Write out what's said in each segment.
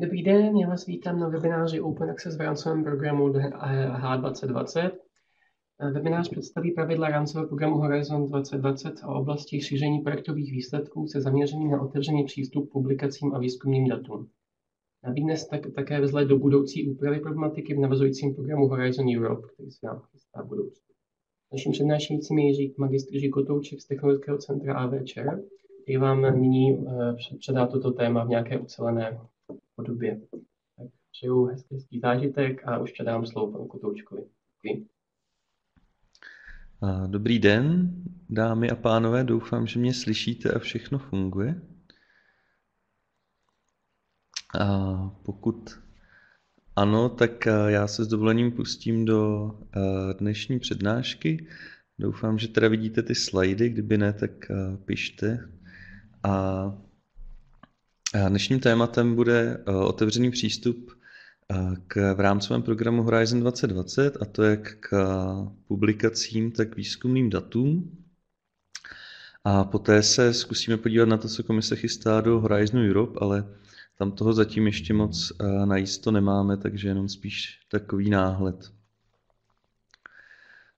Dobrý den, já vás vítám na webináři Open Access v rámcovém programu H2020. Webinář představí pravidla rámcového programu Horizon 2020 a oblasti šíření projektových výsledků se zaměřením na otevřený přístup k publikacím a výzkumným datům. Nabídne se tak, také vzhled do budoucí úpravy problematiky v navazujícím programu Horizon Europe, který se nám chystá v budoucnu. Naším přednášejícím je Jiří magistr Jiří Kotouček z Technologického centra AVČR, i vám nyní eh, předá toto téma v nějaké ucelené podobě. Tak přeju hezký zážitek a už předám slovo panu Kotoučkovi. Děkuji. Dobrý den, dámy a pánové, doufám, že mě slyšíte a všechno funguje. A pokud ano, tak eh, já se s dovolením pustím do eh, dnešní přednášky. Doufám, že teda vidíte ty slajdy, kdyby ne, tak pište a dnešním tématem bude e, otevřený přístup e, k v rámcovém programu Horizon 2020, a to jak k publikacím, tak k výzkumným datům. A poté se zkusíme podívat na to, co komise chystá do Horizon Europe, ale tam toho zatím ještě moc e, najíst to nemáme, takže jenom spíš takový náhled.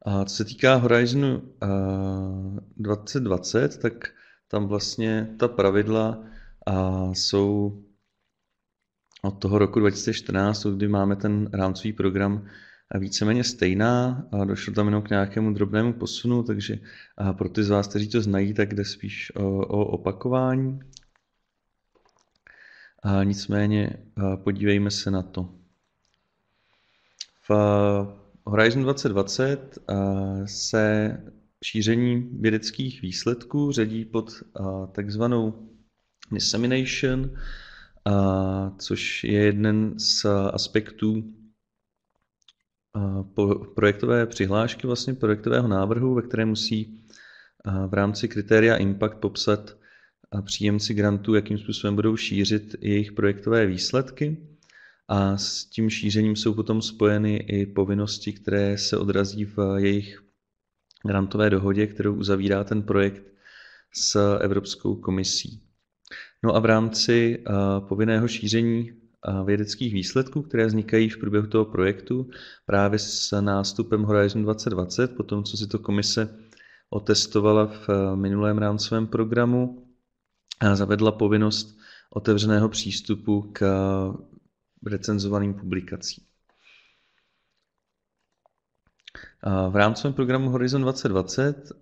A co se týká Horizonu 2020, tak tam vlastně ta pravidla a jsou od toho roku 2014, kdy máme ten rámcový program víceméně stejná. A došlo tam jenom k nějakému drobnému posunu, takže pro ty z vás, kteří to znají, tak jde spíš o, o opakování. A nicméně podívejme se na to. V Horizon 2020 se Šíření vědeckých výsledků řadí pod takzvanou dissemination, což je jeden z aspektů projektové přihlášky, vlastně projektového návrhu, ve kterém musí v rámci kritéria impact popsat příjemci grantů, jakým způsobem budou šířit jejich projektové výsledky. A s tím šířením jsou potom spojeny i povinnosti, které se odrazí v jejich grantové dohodě, kterou uzavírá ten projekt s Evropskou komisí. No a v rámci eh, povinného šíření eh, vědeckých výsledků, které vznikají v průběhu toho projektu, právě s nástupem Horizon 2020, po tom, co si to komise otestovala v eh, minulém rámcovém programu, zavedla povinnost otevřeného přístupu k recenzovaným publikacím. V rámci programu Horizon 2020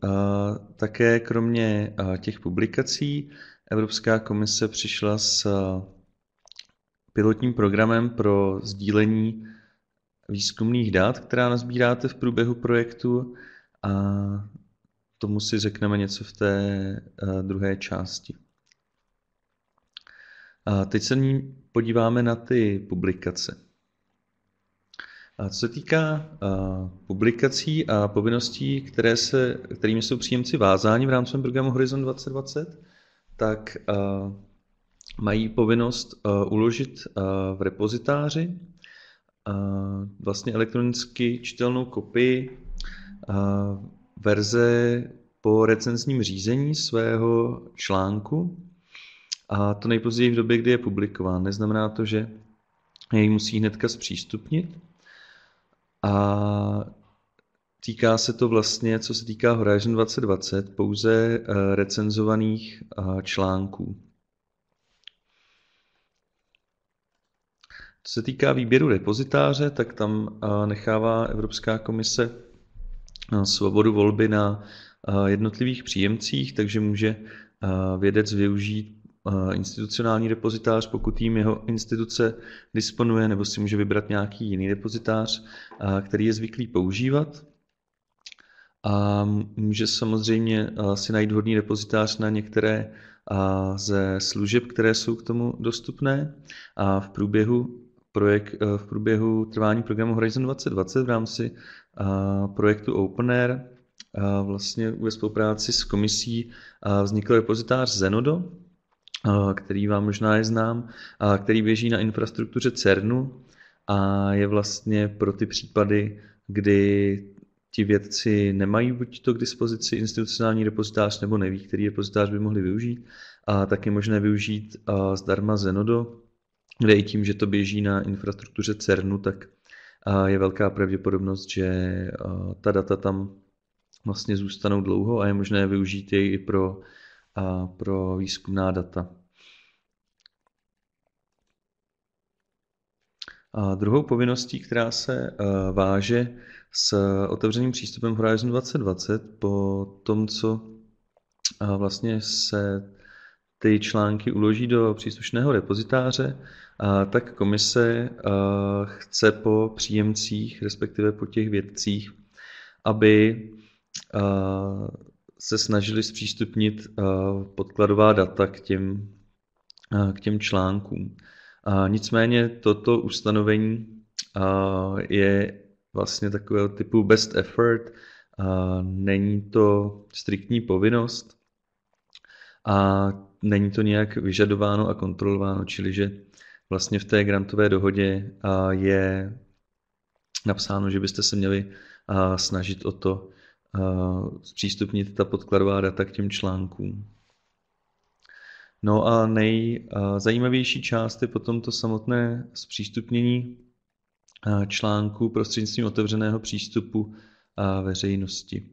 také kromě těch publikací Evropská komise přišla s pilotním programem pro sdílení výzkumných dat, která nazbíráte v průběhu projektu a tomu si řekneme něco v té druhé části. A teď se podíváme na ty publikace. A co se týká publikací a povinností, které se, kterými jsou příjemci vázáni v rámci programu Horizon 2020, tak mají povinnost uložit v repozitáři vlastně elektronicky čitelnou kopii verze po recenzním řízení svého článku a to nejpozději v době, kdy je publikován. Neznamená to, že jej musí hnedka zpřístupnit, a týká se to vlastně, co se týká Horizon 2020, pouze eh, recenzovaných eh, článků. Co se týká výběru repozitáře, tak tam eh, nechává Evropská komise svobodu volby na jednotlivých příjemcích, takže může vědec využít institucionální depozitář, pokud tím jeho instituce disponuje, nebo si může vybrat nějaký jiný depozitář, který je zvyklý používat. A může samozřejmě si najít vhodný depozitář na některé ze služeb, které jsou k tomu dostupné. A v průběhu projekt v průběhu trvání programu Horizon 2020 v rámci projektu OpenAir vlastně ve spolupráci s komisí vznikl repozitář Zenodo, Eh, který vám možná je znám, a který běží na infrastruktuře CERNu a je vlastně pro ty případy, kdy ti vědci nemají buď to k dispozici institucionální repozitář nebo neví, který repozitář by mohli využít, a tak je možné využít eh, zdarma Zenodo, kde i tím, že to běží na infrastruktuře CERNu, tak eh, je velká pravděpodobnost, že ta data tam vlastně zůstanou dlouho a je možné využít je i pro a pro výzkumná data. A druhou povinností, která se e, váže s otevřeným přístupem Horizon 2020, po tom, co e, vlastně se ty články uloží do příslušného repozitáře, tak komise e, chce po příjemcích, respektive po těch vědcích, aby se snažili zpřístupnit eh, podkladová data k těm, eh, k těm článkům. Nicméně toto ustanovení eh, je vlastně takového typu best effort, není to striktní povinnost a není to nějak vyžadováno a kontrolováno, čili že vlastně v té grantové dohodě je napsáno, že byste se měli snažit o to zpřístupnit ta podkladová data k těm článkům. No a nejzajímavější část je potom to samotné zpřístupnění článku prostřednictvím otevřeného přístupu a veřejnosti.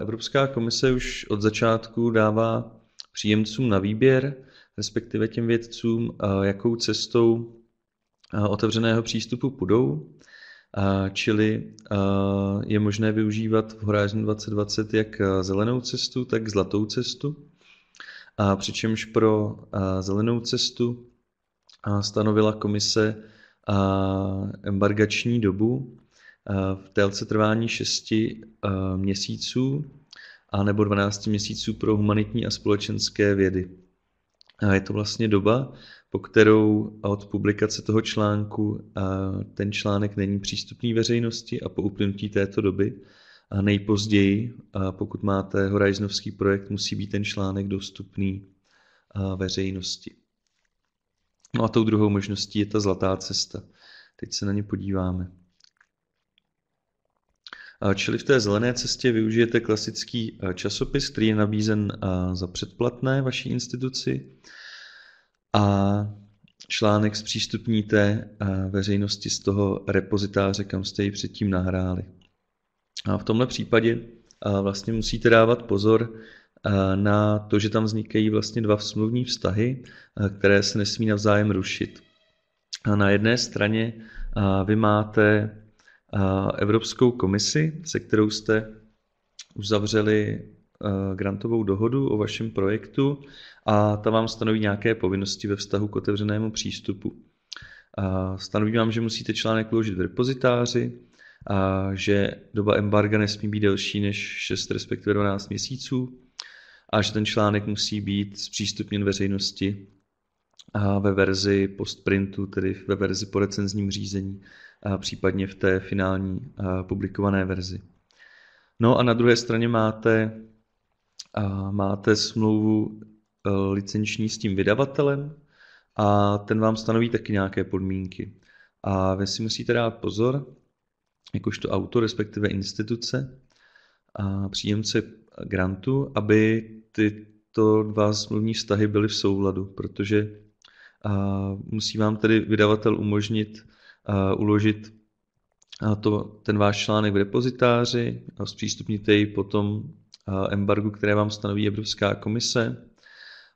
Evropská komise už od začátku dává příjemcům na výběr, respektive těm vědcům, jakou cestou otevřeného přístupu půjdou. Čili je možné využívat v Horizon 2020 jak zelenou cestu, tak zlatou cestu. A přičemž pro zelenou cestu stanovila komise embargační dobu v délce trvání 6 měsíců a nebo 12 měsíců pro humanitní a společenské vědy. je to vlastně doba, po kterou a od publikace toho článku a ten článek není přístupný veřejnosti a po uplynutí této doby a nejpozději, a pokud máte Horizonovský projekt, musí být ten článek dostupný veřejnosti. No a tou druhou možností je ta zlatá cesta. Teď se na ně podíváme. Čili v té zelené cestě využijete klasický časopis, který je nabízen za předplatné vaší instituci a článek zpřístupníte veřejnosti z toho repozitáře, kam jste ji předtím nahráli. A v tomhle případě vlastně musíte dávat pozor na to, že tam vznikají vlastně dva smluvní vztahy, které se nesmí navzájem rušit. A na jedné straně vy máte Evropskou komisi, se kterou jste uzavřeli Eh, grantovou dohodu o vašem projektu a ta vám stanoví nějaké povinnosti ve vztahu k otevřenému přístupu. Stanoví vám, že musíte článek uložit v repozitáři, a že doba embarga nesmí být delší než 6, respektive 12 měsíců a že ten článek musí být zpřístupněn veřejnosti a ve verzi postprintu, tedy ve verzi po recenzním řízení, a případně v té finální publikované verzi. No a na druhé straně máte a máte smlouvu eh, licenční s tím vydavatelem a ten vám stanoví taky nějaké podmínky. A vy si musíte dát pozor, jakožto autor, respektive instituce a příjemce grantu, aby tyto dva smluvní vztahy byly v souladu, protože musí vám tedy vydavatel umožnit uložit to, ten váš článek v repozitáři, a zpřístupnit jej potom Eh, embargu, které vám stanoví Evropská komise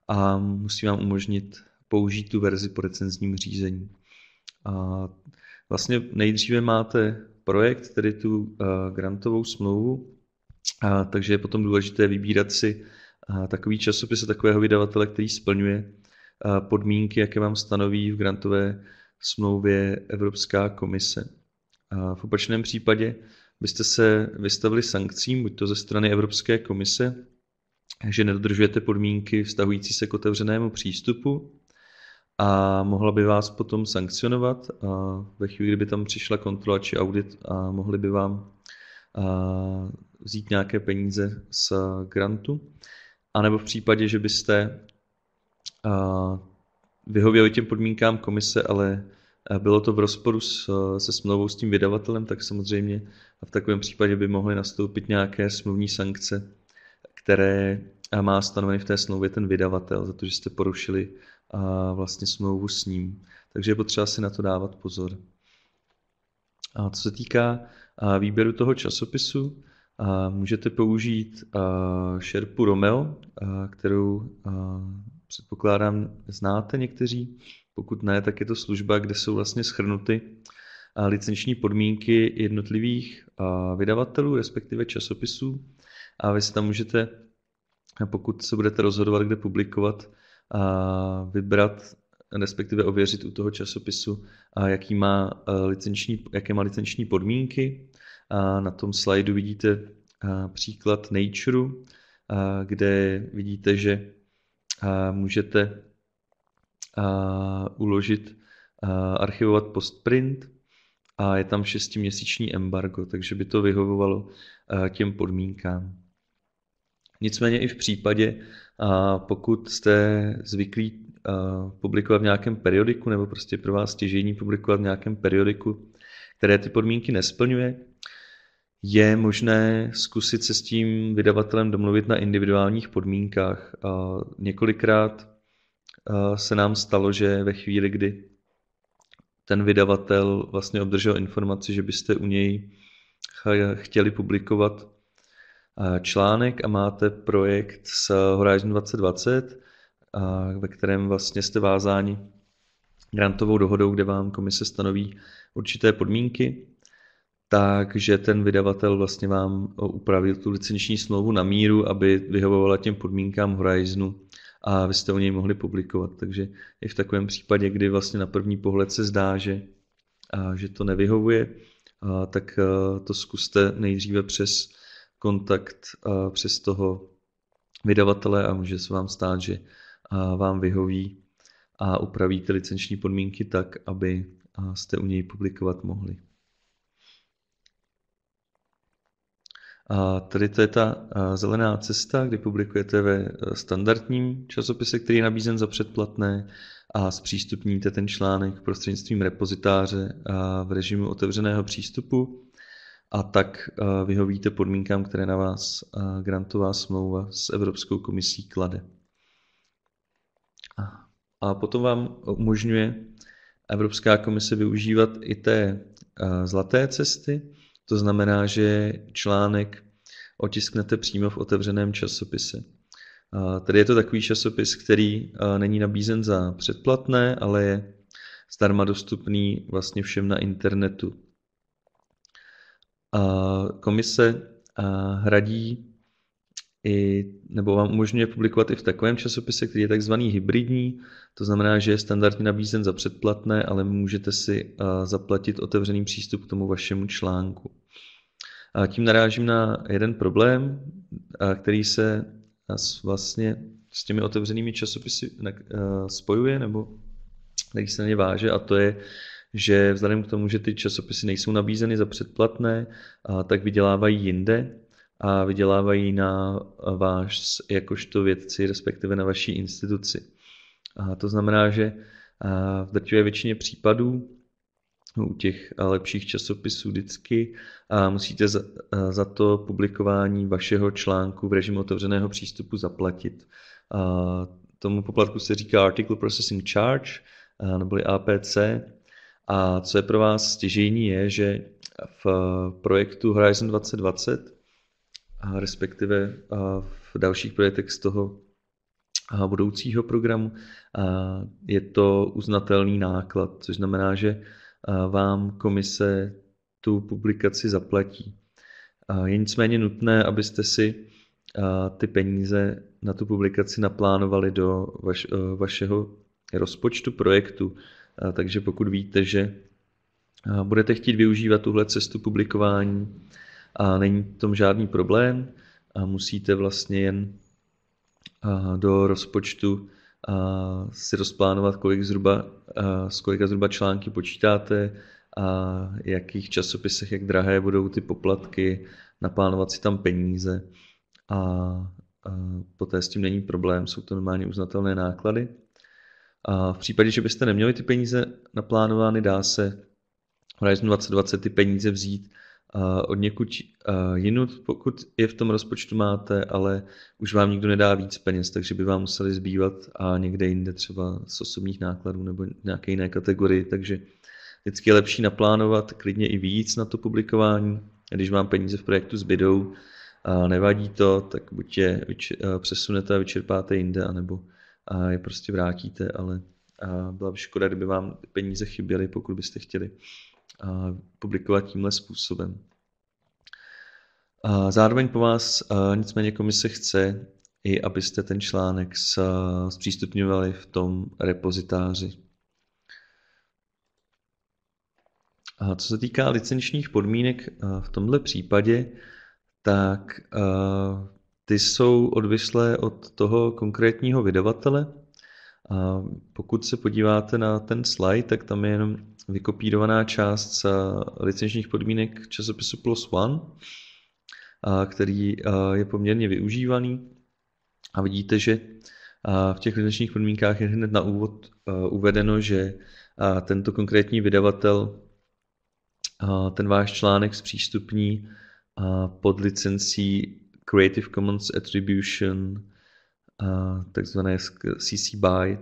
a musí vám umožnit použít tu verzi po recenzním řízení. A vlastně nejdříve máte projekt, tedy tu eh, grantovou smlouvu, a takže je potom důležité vybírat si eh, takový časopis a takového vydavatele, který splňuje podmínky, jaké vám stanoví v grantové smlouvě Evropská komise. A v opačném případě byste se vystavili sankcím, buď to ze strany Evropské komise, že nedodržujete podmínky vztahující se k otevřenému přístupu a mohla by vás potom sankcionovat a ve chvíli, kdyby tam přišla kontrola či audit a mohli by vám a, vzít nějaké peníze z grantu. A nebo v případě, že byste a, vyhověli těm podmínkám komise, ale bylo to v rozporu s, se smlouvou s tím vydavatelem, tak samozřejmě a v takovém případě by mohly nastoupit nějaké smluvní sankce, které má stanovený v té smlouvě ten vydavatel, za to, že jste porušili a vlastně smlouvu s ním. Takže je potřeba si na to dávat pozor. A co se týká výběru toho časopisu, můžete použít šerpu Romeo, kterou předpokládám znáte někteří. Pokud ne, tak je to služba, kde jsou vlastně schrnuty licenční podmínky jednotlivých vydavatelů, respektive časopisů. A vy si tam můžete, pokud se budete rozhodovat, kde publikovat, vybrat, respektive ověřit u toho časopisu, jaký má licenční, jaké má licenční podmínky. A na tom slajdu vidíte příklad Nature, kde vidíte, že můžete uložit archivovat postprint, a je tam šestiměsíční embargo, takže by to vyhovovalo eh, těm podmínkám. Nicméně i v případě, eh, pokud jste zvyklí eh, publikovat v nějakém periodiku, nebo prostě pro vás stěžení publikovat v nějakém periodiku, které ty podmínky nesplňuje, je možné zkusit se s tím vydavatelem domluvit na individuálních podmínkách. Několikrát se nám stalo, že ve chvíli, kdy ten vydavatel vlastně obdržel informaci, že byste u něj chtěli publikovat eh, článek a máte projekt s Horizon 2020, eh, ve kterém vlastně jste vázáni grantovou dohodou, kde vám komise stanoví určité podmínky, takže ten vydavatel vlastně vám eh, upravil tu licenční smlouvu na míru, aby vyhovovala těm podmínkám Horizonu a vy jste o něj mohli publikovat. Takže i v takovém případě, kdy vlastně na první pohled se zdá, že, a, že to nevyhovuje, a, tak a, to zkuste nejdříve přes kontakt a, přes toho vydavatele a může se vám stát, že a, vám vyhoví a upravíte licenční podmínky tak, aby jste u něj publikovat mohli. A tady to je ta zelená cesta, kdy publikujete ve e, standardním časopise, který je nabízen za předplatné a zpřístupníte ten článek prostřednictvím repozitáře v režimu otevřeného přístupu a tak e, vyhovíte podmínkám, které na vás e, grantová smlouva s Evropskou komisí klade. A potom vám umožňuje Evropská komise využívat i té zlaté cesty, to znamená, že článek otisknete přímo v otevřeném časopise. Tady je to takový časopis, který není nabízen za předplatné, ale je zdarma dostupný vlastně všem na internetu. Komise hradí i, nebo vám umožňuje publikovat i v takovém časopise, který je takzvaný hybridní, to znamená, že je standardně nabízen za předplatné, ale můžete si zaplatit otevřený přístup k tomu vašemu článku. A tím narážím na jeden problém, který se s vlastně s těmi otevřenými časopisy spojuje, nebo který se na ně váže, a to je, že vzhledem k tomu, že ty časopisy nejsou nabízeny za předplatné, tak vydělávají jinde a vydělávají na váš jakožto vědci, respektive na vaší instituci. A to znamená, že v drtivé většině případů no, u těch lepších časopisů vždycky a musíte za, za to publikování vašeho článku v režimu otevřeného přístupu zaplatit. A tomu poplatku se říká Article Processing Charge, neboli APC. A co je pro vás stěžení, je, že v projektu Horizon 2020 a respektive v dalších projektech z toho budoucího programu je to uznatelný náklad, což znamená, že vám komise tu publikaci zaplatí. Je nicméně nutné, abyste si ty peníze na tu publikaci naplánovali do vaš, e, vašeho rozpočtu projektu. Takže pokud víte, že budete chtít využívat tuhle cestu publikování, a není tom žádný problém. A musíte vlastně jen do rozpočtu si rozplánovat, kolik zhruba, z kolika zhruba články počítáte a jakých časopisech, jak drahé budou ty poplatky, naplánovat si tam peníze a, a poté s tím není problém, jsou to normálně uznatelné náklady. A v případě, že byste neměli ty peníze naplánovány, dá se Horizon 2020 ty peníze vzít Eh, od někud eh, jinut, pokud je v tom rozpočtu máte, ale už vám nikdo nedá víc peněz, takže by vám museli zbývat a někde jinde třeba z osobních nákladů nebo nějaké jiné kategorii, takže vždycky je lepší naplánovat klidně i víc na to publikování. Když vám peníze v projektu zbydou a nevadí to, tak buď je eh, přesunete a vyčerpáte jinde, anebo a je prostě vrátíte, ale byla by škoda, kdyby vám peníze chyběly, pokud byste chtěli publikovat tímhle způsobem. Zároveň po vás nicméně komise chce i, abyste ten článek zpřístupňovali v tom repozitáři. A co se týká licenčních podmínek v tomto případě, tak ty jsou odvislé od toho konkrétního vydavatele a pokud se podíváte na ten slide, tak tam je jenom vykopírovaná část z licenčních podmínek časopisu Plus One, který je poměrně využívaný. A vidíte, že v těch licenčních podmínkách je hned na úvod uvedeno, že tento konkrétní vydavatel ten váš článek zpřístupní pod licencí Creative Commons Attribution takzvané CC BY,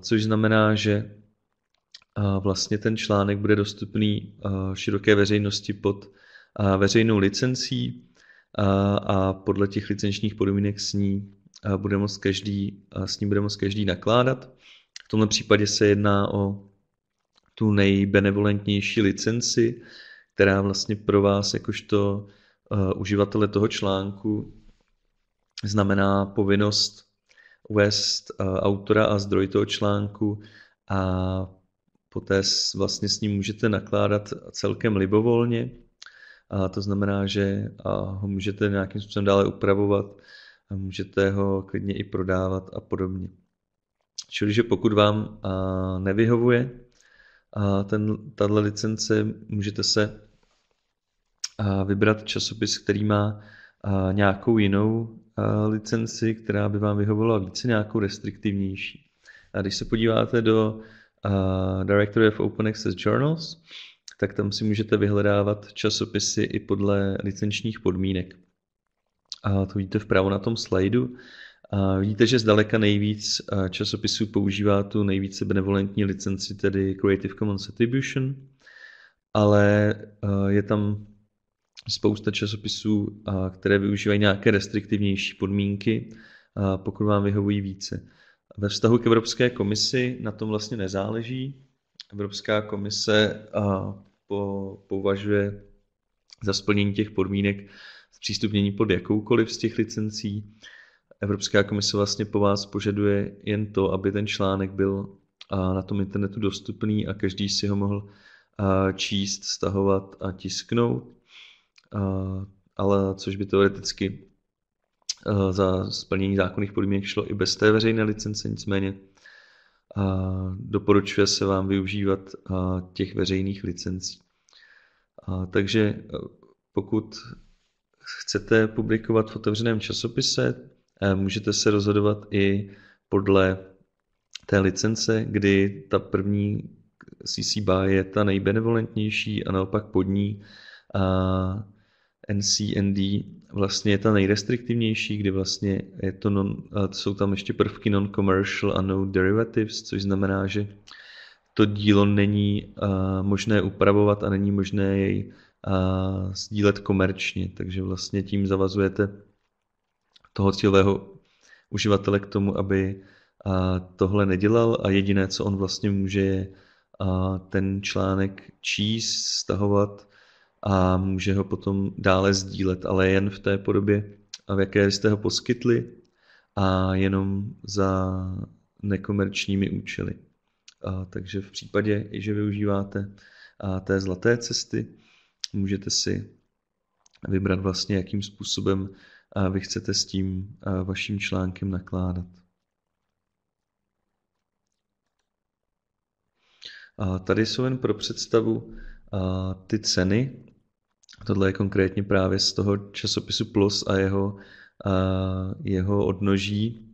což znamená, že vlastně ten článek bude dostupný široké veřejnosti pod veřejnou licencí a podle těch licenčních podmínek s ní bude moct každý, s ní bude moct každý nakládat. V tomto případě se jedná o tu nejbenevolentnější licenci, která vlastně pro vás jakožto uživatele toho článku znamená povinnost uvést eh, autora a zdroj toho článku a poté vlastně s ním můžete nakládat celkem libovolně. A to znamená, že ho můžete nějakým způsobem dále upravovat, a můžete ho klidně i prodávat a podobně. Čili, že pokud vám nevyhovuje ten, tato licence, můžete se vybrat časopis, který má nějakou jinou Eh, licenci, která by vám vyhovovala více nějakou restriktivnější. A když se podíváte do eh, Directory of Open Access Journals, tak tam si můžete vyhledávat časopisy i podle licenčních podmínek. A to vidíte vpravo na tom slajdu. A vidíte, že zdaleka nejvíc eh, časopisů používá tu nejvíce benevolentní licenci, tedy Creative Commons Attribution, ale je tam spousta časopisů, které využívají nějaké restriktivnější podmínky, pokud vám vyhovují více. Ve vztahu k Evropské komisi na tom vlastně nezáleží. Evropská komise považuje za splnění těch podmínek zpřístupnění pod jakoukoliv z těch licencí. Evropská komise vlastně po vás požaduje jen to, aby ten článek byl na tom internetu dostupný a každý si ho mohl číst, stahovat a tisknout ale což by teoreticky za splnění zákonných podmínek šlo i bez té veřejné licence, nicméně doporučuje se vám využívat těch veřejných licencí. Takže e, pokud chcete publikovat v otevřeném časopise, e, můžete se rozhodovat i podle té licence, kdy ta první CC BY je ta nejbenevolentnější a naopak pod ní NCND vlastně je ta nejrestriktivnější, kdy vlastně je to non, jsou tam ještě prvky non-commercial a no derivatives, což znamená, že to dílo není uh, možné upravovat a není možné jej uh, sdílet komerčně. Takže vlastně tím zavazujete toho cílového uživatele k tomu, aby uh, tohle nedělal a jediné, co on vlastně může, je uh, ten článek číst, stahovat a může ho potom dále sdílet, ale jen v té podobě, v jaké jste ho poskytli a jenom za nekomerčními účely. A takže v případě, že využíváte té zlaté cesty, můžete si vybrat vlastně, jakým způsobem vy chcete s tím vaším článkem nakládat. A tady jsou jen pro představu ty ceny Tohle je konkrétně právě z toho časopisu Plus a jeho, uh, jeho odnoží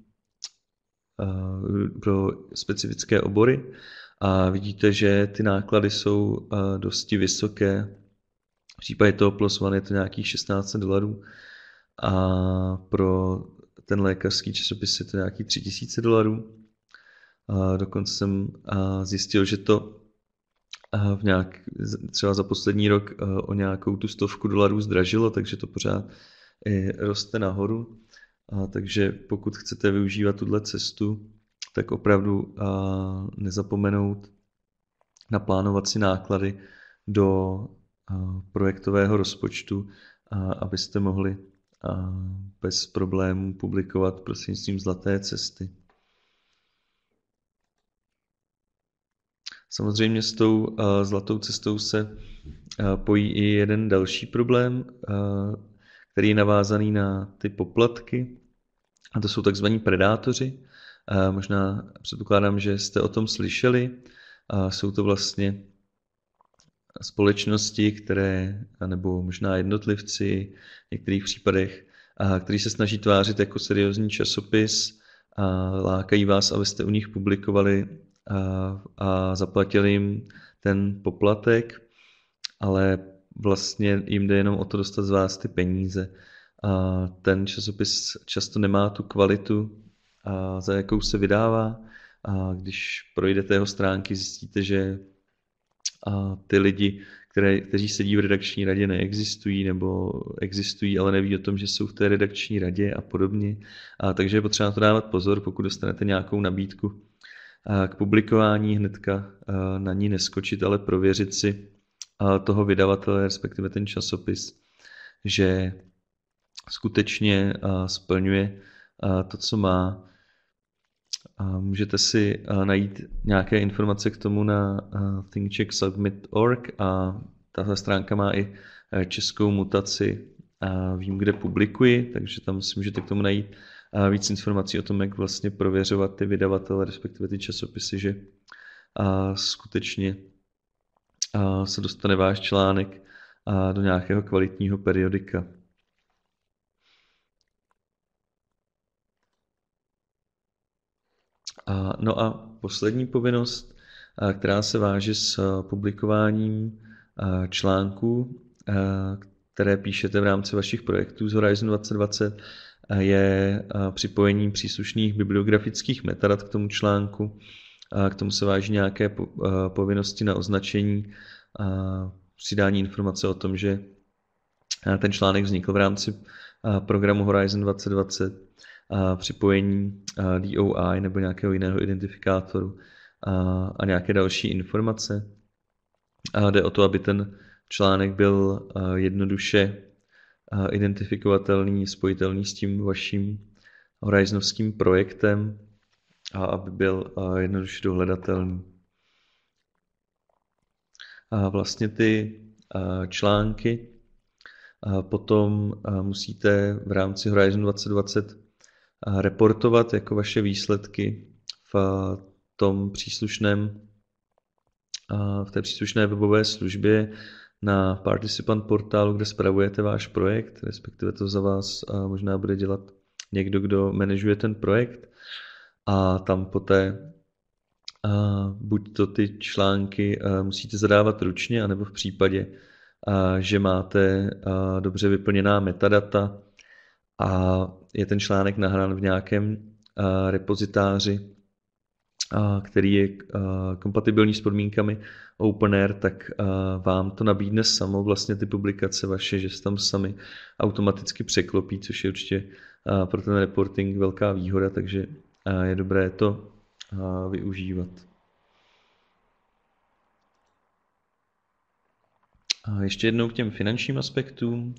uh, pro specifické obory. A vidíte, že ty náklady jsou uh, dosti vysoké. V případě toho Plus One je to nějakých 16 dolarů a pro ten lékařský časopis je to nějaký 3000 dolarů. Dokonce jsem zjistil, že to v nějak, třeba za poslední rok eh, o nějakou tu stovku dolarů zdražilo, takže to pořád i roste nahoru. A takže pokud chcete využívat tuhle cestu, tak opravdu nezapomenout naplánovat si náklady do projektového rozpočtu, abyste mohli bez problémů publikovat prostřednictvím zlaté cesty. Samozřejmě s tou eh, zlatou cestou se eh, pojí i jeden další problém, eh, který je navázaný na ty poplatky, a to jsou takzvaní predátoři. Možná předpokládám, že jste o tom slyšeli. Jsou to vlastně společnosti, které, nebo možná jednotlivci v některých případech, kteří se snaží tvářit jako seriózní časopis a lákají vás, abyste u nich publikovali a, a zaplatil jim ten poplatek, ale vlastně jim jde jenom o to dostat z vás ty peníze. A ten časopis často nemá tu kvalitu, a za jakou se vydává. A když projdete jeho stránky, zjistíte, že a ty lidi, které, kteří sedí v redakční radě, neexistují nebo existují, ale neví o tom, že jsou v té redakční radě a podobně. A takže je potřeba to dávat pozor, pokud dostanete nějakou nabídku k publikování hnedka na ní neskočit, ale prověřit si toho vydavatele, respektive ten časopis, že skutečně splňuje to, co má. Můžete si najít nějaké informace k tomu na thinkchecksubmit.org a tahle stránka má i e, českou mutaci a vím, kde publikuji, takže tam si můžete k tomu najít a víc informací o tom, jak vlastně prověřovat ty vydavatele, respektive ty časopisy, že a skutečně a se dostane váš článek a do nějakého kvalitního periodika. A, no a poslední povinnost, a, která se váže s publikováním článků, které píšete v rámci vašich projektů z Horizon 2020, je eh, připojení příslušných bibliografických metadat k tomu článku. K tomu se váží nějaké eh, povinnosti na označení a přidání informace o tom, že eh, ten článek vznikl v rámci programu Horizon 2020, připojení DOI nebo nějakého jiného identifikátoru a nějaké další informace. A jde o to, aby ten článek byl jednoduše identifikovatelný, spojitelný s tím vaším horizonovským projektem a aby byl jednoduše dohledatelný. A vlastně ty články potom musíte v rámci Horizon 2020 reportovat jako vaše výsledky v tom příslušném v té příslušné webové službě na participant portálu, kde spravujete váš projekt, respektive to za vás možná bude dělat někdo, kdo manažuje ten projekt a tam poté a buď to ty články musíte zadávat ručně, anebo v případě, že máte dobře vyplněná metadata a je ten článek nahrán v nějakém repozitáři, Eh, který je eh, kompatibilní s podmínkami OpenAir, tak eh, vám to nabídne samo vlastně ty publikace vaše, že se tam sami automaticky překlopí, což je určitě pro ten reporting velká výhoda, takže je dobré to využívat. A ještě jednou k těm finančním aspektům.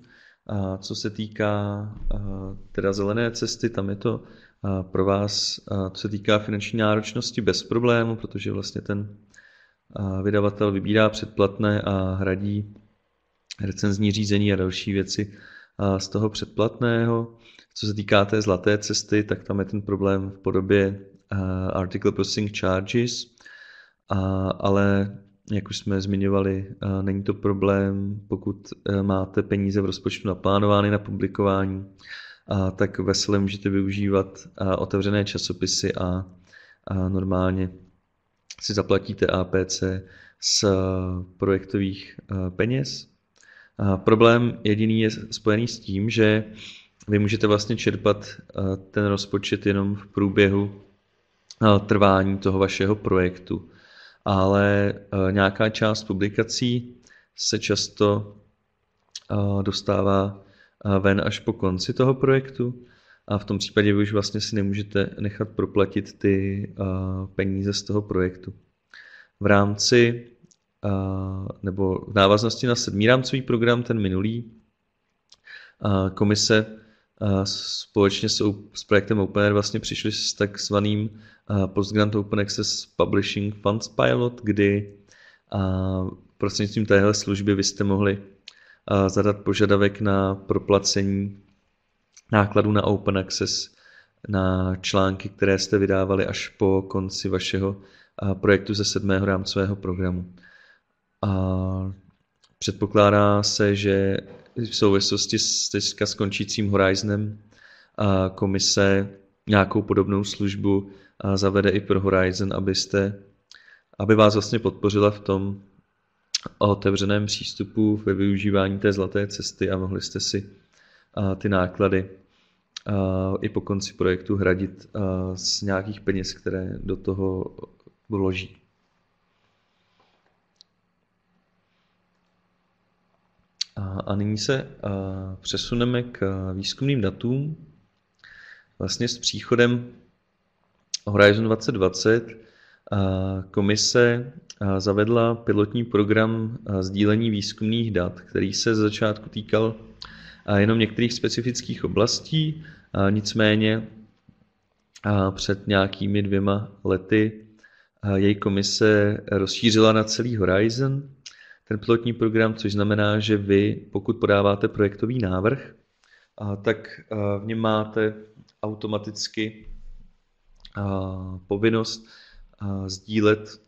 A co se týká teda zelené cesty, tam je to pro vás, co se týká finanční náročnosti, bez problému, protože vlastně ten vydavatel vybírá předplatné a hradí recenzní řízení a další věci z toho předplatného. Co se týká té zlaté cesty, tak tam je ten problém v podobě article processing charges, ale jak už jsme zmiňovali, není to problém, pokud e, máte peníze v rozpočtu naplánovány na publikování a tak veselé můžete využívat otevřené časopisy a, a normálně si zaplatíte APC z projektových peněz. A problém jediný je spojený s tím, že vy můžete vlastně čerpat ten rozpočet jenom v průběhu trvání toho vašeho projektu. Ale nějaká část publikací se často dostává ven až po konci toho projektu a v tom případě vy už vlastně si nemůžete nechat proplatit ty peníze z toho projektu. V rámci nebo v návaznosti na sedmý rámcový program, ten minulý, komise společně s, s projektem OpenAir vlastně přišli s takzvaným Postgrant Open Access Publishing Funds Pilot, kdy prostřednictvím téhle služby vy jste mohli zadat požadavek na proplacení nákladu na Open Access na články, které jste vydávali až po konci vašeho projektu ze sedmého rámcového programu. A předpokládá se, že v souvislosti s teďka skončícím Horizonem komise nějakou podobnou službu zavede i pro Horizon, abyste, aby vás vlastně podpořila v tom, o otevřeném přístupu ve využívání té zlaté cesty a mohli jste si ty náklady i po konci projektu hradit z nějakých peněz, které do toho vloží. A nyní se přesuneme k výzkumným datům. Vlastně s příchodem Horizon 2020 Komise zavedla pilotní program sdílení výzkumných dat, který se z začátku týkal jenom některých specifických oblastí, nicméně před nějakými dvěma lety její komise rozšířila na celý Horizon ten pilotní program, což znamená, že vy, pokud podáváte projektový návrh, tak v něm máte automaticky povinnost sdílet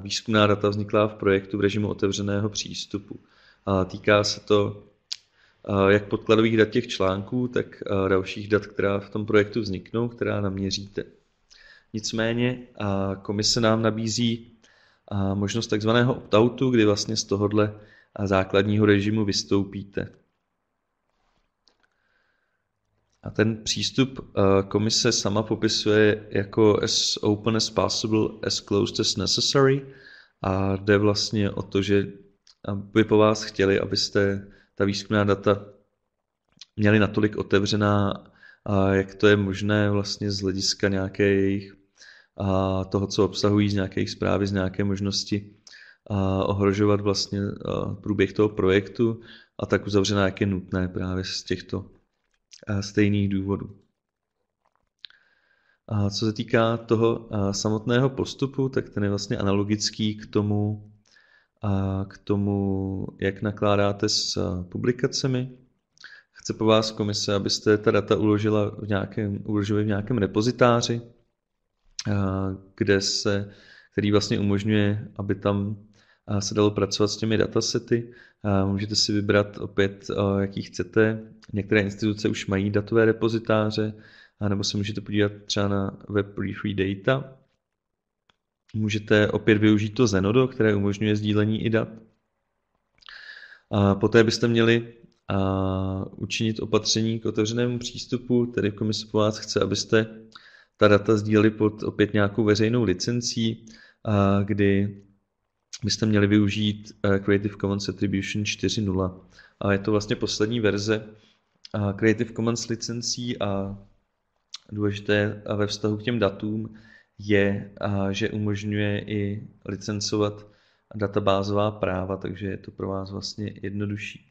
výzkumná data vzniklá v projektu v režimu otevřeného přístupu. Týká se to jak podkladových dat těch článků, tak dalších dat, která v tom projektu vzniknou, která naměříte. Nicméně komise nám nabízí možnost takzvaného opt-outu, kdy vlastně z tohohle základního režimu vystoupíte. A ten přístup eh, komise sama popisuje jako as open as possible, as closed as necessary a jde vlastně o to, že by po vás chtěli, abyste ta výzkumná data měli natolik otevřená, a jak to je možné vlastně z hlediska nějakých a toho, co obsahují z nějakých zprávy, z nějaké možnosti a ohrožovat vlastně průběh toho projektu a tak uzavřená, jak je nutné právě z těchto stejných důvodů. A co se týká toho samotného postupu, tak ten je vlastně analogický k tomu, a k tomu, jak nakládáte s publikacemi. Chce po vás komise, abyste ta data uložila v nějakém, uložili v nějakém repozitáři, kde se, který vlastně umožňuje, aby tam se dalo pracovat s těmi datasety. Můžete si vybrat opět, jaký chcete. Některé instituce už mají datové repozitáře, nebo se můžete podívat třeba na web Refree Data. Můžete opět využít to Zenodo, které umožňuje sdílení i dat. A poté byste měli a učinit opatření k otevřenému přístupu, tedy komise po vás chce, abyste ta data sdíleli pod opět nějakou veřejnou licencí, a kdy byste měli využít eh, Creative Commons Attribution 4.0. A je to vlastně poslední verze Creative Commons licencí a důležité ve vztahu k těm datům je, že umožňuje i licencovat databázová práva, takže je to pro vás vlastně jednodušší.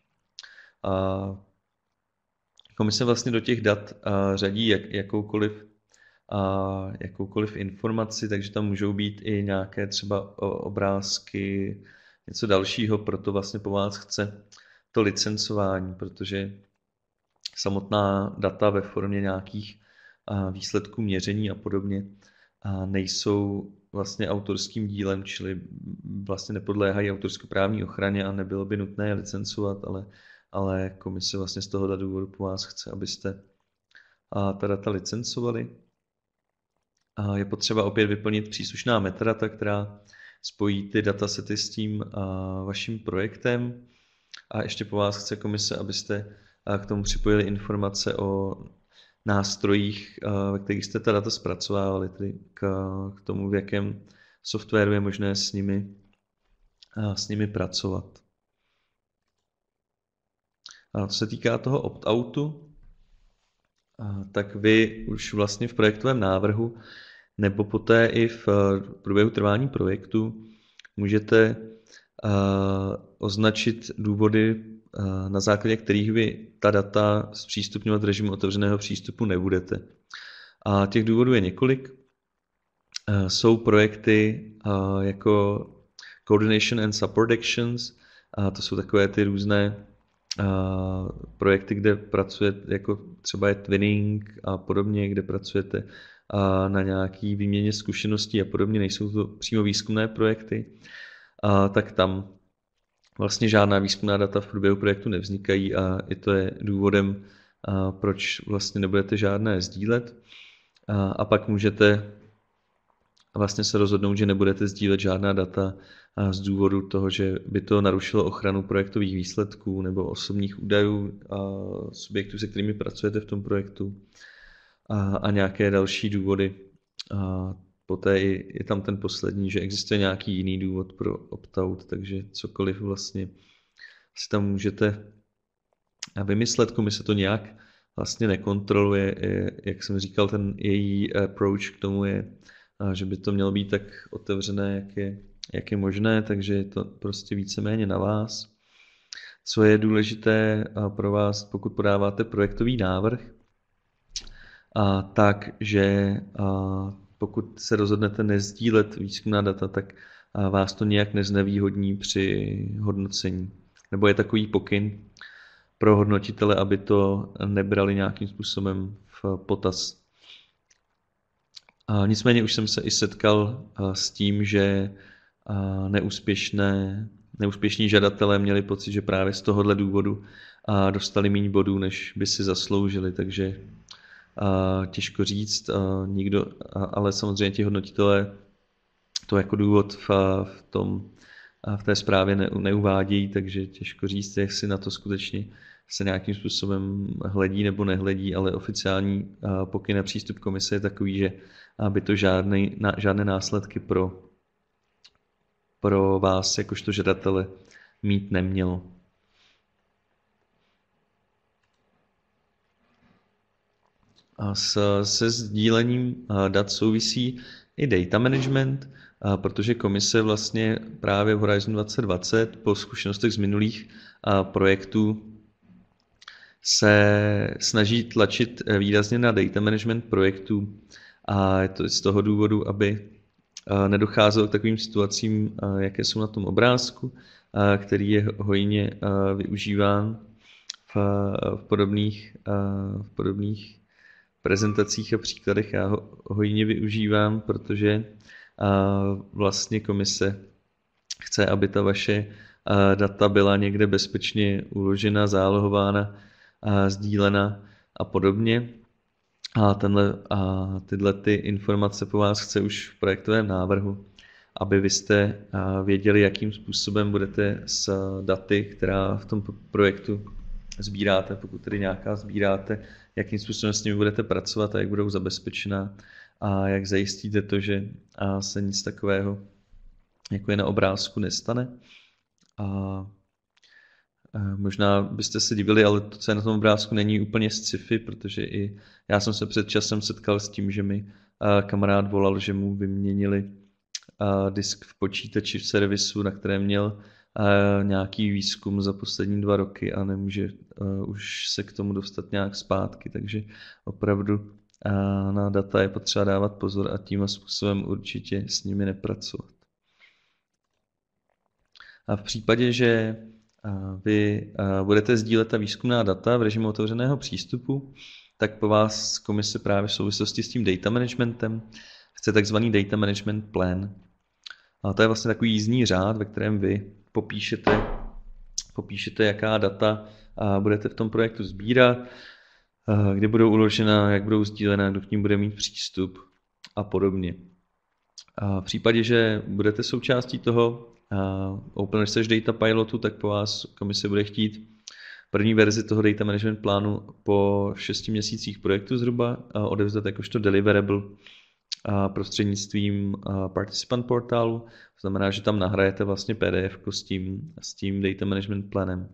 komise vlastně do těch dat řadí jak, jakoukoliv a jakoukoliv informaci, takže tam můžou být i nějaké třeba obrázky, něco dalšího, proto vlastně po vás chce to licencování, protože samotná data ve formě nějakých výsledků měření a podobně nejsou vlastně autorským dílem, čili vlastně nepodléhají autorskoprávní ochraně a nebylo by nutné je licencovat, ale, ale komise vlastně z toho důvodu po vás chce, abyste ta data licencovali je potřeba opět vyplnit příslušná metadata, která spojí ty datasety s tím vaším projektem. A ještě po vás chce komise, abyste k tomu připojili informace o nástrojích, ve kterých jste ta data zpracovávali, tedy k, k tomu, v jakém softwaru je možné s nimi, s nimi pracovat. A co se týká toho opt-outu, tak vy už vlastně v projektovém návrhu nebo poté i eh, v průběhu trvání projektu můžete eh, označit důvody, eh, na základě kterých vy ta data zpřístupňovat režimu otevřeného přístupu nebudete. A těch důvodů je několik. Jsou projekty jako Coordination and Support Actions, a to jsou takové ty různé projekty, kde pracujete, jako třeba je Twinning a podobně, kde pracujete na nějaký výměně zkušeností a podobně, nejsou to přímo výzkumné projekty, tak tam vlastně žádná výzkumná data v průběhu projektu nevznikají a i to je důvodem, proč vlastně nebudete žádné sdílet. A pak můžete vlastně se rozhodnout, že nebudete sdílet žádná data z důvodu toho, že by to narušilo ochranu projektových výsledků nebo osobních údajů subjektů, se kterými pracujete v tom projektu a, a nějaké další důvody. A poté je tam ten poslední, že existuje nějaký jiný důvod pro opt-out, takže cokoliv vlastně si tam můžete vymyslet, komise to nějak vlastně nekontroluje, jak jsem říkal, ten její approach k tomu je, že by to mělo být tak otevřené, jak je, jak je možné, takže je to prostě víceméně na vás. Co je důležité pro vás, pokud podáváte projektový návrh, a tak, že a pokud se rozhodnete nezdílet výzkumná data, tak vás to nějak neznevýhodní při hodnocení. Nebo je takový pokyn pro hodnotitele, aby to nebrali nějakým způsobem v potaz. A nicméně už jsem se i setkal s tím, že neúspěšné, neúspěšní žadatelé měli pocit, že právě z tohohle důvodu dostali méně bodů, než by si zasloužili, takže těžko říct, nikdo, ale samozřejmě ti hodnotitelé to jako důvod v, v tom v té zprávě ne, neuvádějí, takže těžko říct, jestli na to skutečně se nějakým způsobem hledí nebo nehledí, ale oficiální pokyn na přístup komise je takový, že aby to žádné, žádné následky pro, pro vás jakožto žadatele mít nemělo. s, se sdílením dat souvisí i data management, protože komise vlastně právě v Horizon 2020 po zkušenostech z minulých projektů se snaží tlačit výrazně na data management projektů a je to z toho důvodu, aby nedocházelo k takovým situacím, jaké jsou na tom obrázku, který je hojně využíván v, v podobných, v podobných prezentacích a příkladech já ho hojně využívám, protože vlastně komise chce, aby ta vaše data byla někde bezpečně uložena, zálohována, sdílena a podobně. A, tenhle, a tyhle ty informace po vás chce už v projektovém návrhu, aby vy jste věděli, jakým způsobem budete s daty, která v tom projektu sbíráte, pokud tedy nějaká sbíráte, jakým způsobem s nimi budete pracovat a jak budou zabezpečená a jak zajistíte to, že se nic takového, jako je na obrázku, nestane. A e, Možná byste se divili, ale to, co je na tom obrázku, není úplně sci-fi, protože i já jsem se před časem setkal s tím, že mi e, kamarád volal, že mu vyměnili e, disk v počítači v servisu, na kterém měl nějaký výzkum za poslední dva roky a nemůže e, už se k tomu dostat nějak zpátky, takže opravdu e, na data je potřeba dávat pozor a tím způsobem určitě s nimi nepracovat. A v případě, že e, vy budete sdílet ta výzkumná data v režimu otevřeného přístupu, tak po vás komise právě v souvislosti s tím data managementem chce takzvaný data management plan. A to je vlastně takový jízdní řád, ve kterém vy popíšete, popíšete jaká data budete v tom projektu sbírat, kde budou uložena, jak budou sdílená, kdo k ním bude mít přístup a podobně. v případě, že budete součástí toho Open Research Data Pilotu, tak po vás komise bude chtít první verzi toho data management plánu po 6 měsících projektu zhruba odevzdat jakožto deliverable prostřednictvím participant portálu. To znamená, že tam nahrajete vlastně PDF s tím, s tím data management plánem.